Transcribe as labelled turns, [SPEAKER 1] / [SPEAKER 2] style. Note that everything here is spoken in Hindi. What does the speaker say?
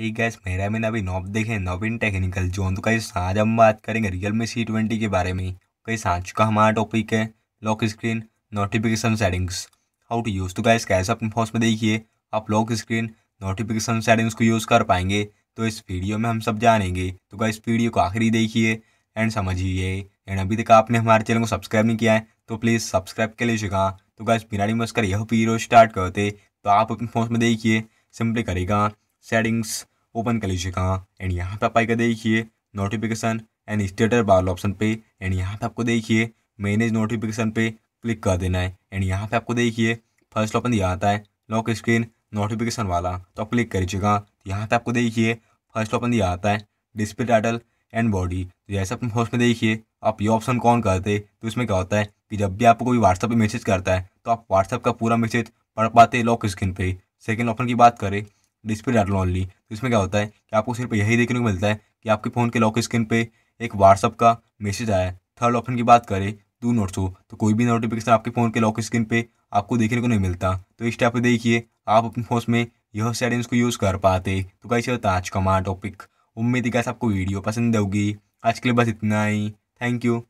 [SPEAKER 1] ठीक गैस मेरा मैंने अभी नॉब देखे इन टेक्निकल जोन तो कहीं आज हम बात करेंगे रियल मी सी ट्वेंटी के बारे में कहीं साँच का हमारा टॉपिक है lock screen notification settings how to use तो गैस कैसे अपने फोन में देखिए आप लॉक स्क्रीन नोटिफिकेशन सेटिंग्स को यूज़ कर पाएंगे तो इस वीडियो में हम सब जानेंगे तो इस वीडियो को आखिरी देखिए एंड समझिए एंड अभी तक आपने हमारे चैनल को सब्सक्राइब नहीं किया है तो प्लीज़ सब्सक्राइब कर लीजिएगा तो गैस बिना नहीं कर यह वीडियो स्टार्ट करते तो आप अपने फोन में देखिए सिंपली करेगा सेटिंग्स ओपन कर लीजिएगा एंड यहाँ पे आप आएगा देखिए notification and status bar option पे एंड यहाँ पे आपको देखिए मैनेज नोटिफिकेशन पे क्लिक कर देना है एंड यहाँ पे आपको देखिए फर्स्ट ऑप्शन यहाँ आता है लॉक स्क्रीन नोटिफिकेशन वाला तो आप क्लिक कर लीजिएगा तो यहाँ पे आपको देखिए फर्स्ट ऑप्शन यहाँ आता है डिस्प्ले टाइटल एंड बॉडी जैसे अपने फर्स्ट में देखिए आप ये ऑप्शन कौन करते तो इसमें क्या होता है कि जब भी आपको कोई व्हाट्सअप पे मैसेज करता है तो आप व्हाट्सअप का पूरा मैसेज पढ़ पाते लॉक स्क्रीन पे सेकेंड ऑप्शन की बात करें डिस्प्ले डाटल ओनली तो इसमें क्या होता है कि आपको सिर्फ यही देखने को मिलता है कि आपके फ़ोन के लॉक स्क्रीन पर एक व्हाट्सअप का मैसेज आया है थर्ड ऑप्शन की बात करें दो नोट्स हो तो कोई भी नोटिफिकेशन आपके फ़ोन के लॉक स्क्रीन पे आपको देखने को नहीं मिलता तो इस टाइप पर देखिए आप अपने फोन में यह सेटिंग्स को यूज़ कर पाते तो कैसे होता आज का हमारा टॉपिक उम्मीद है कैसे आपको वीडियो पसंद होगी आज के लिए बस इतना ही थैंक यू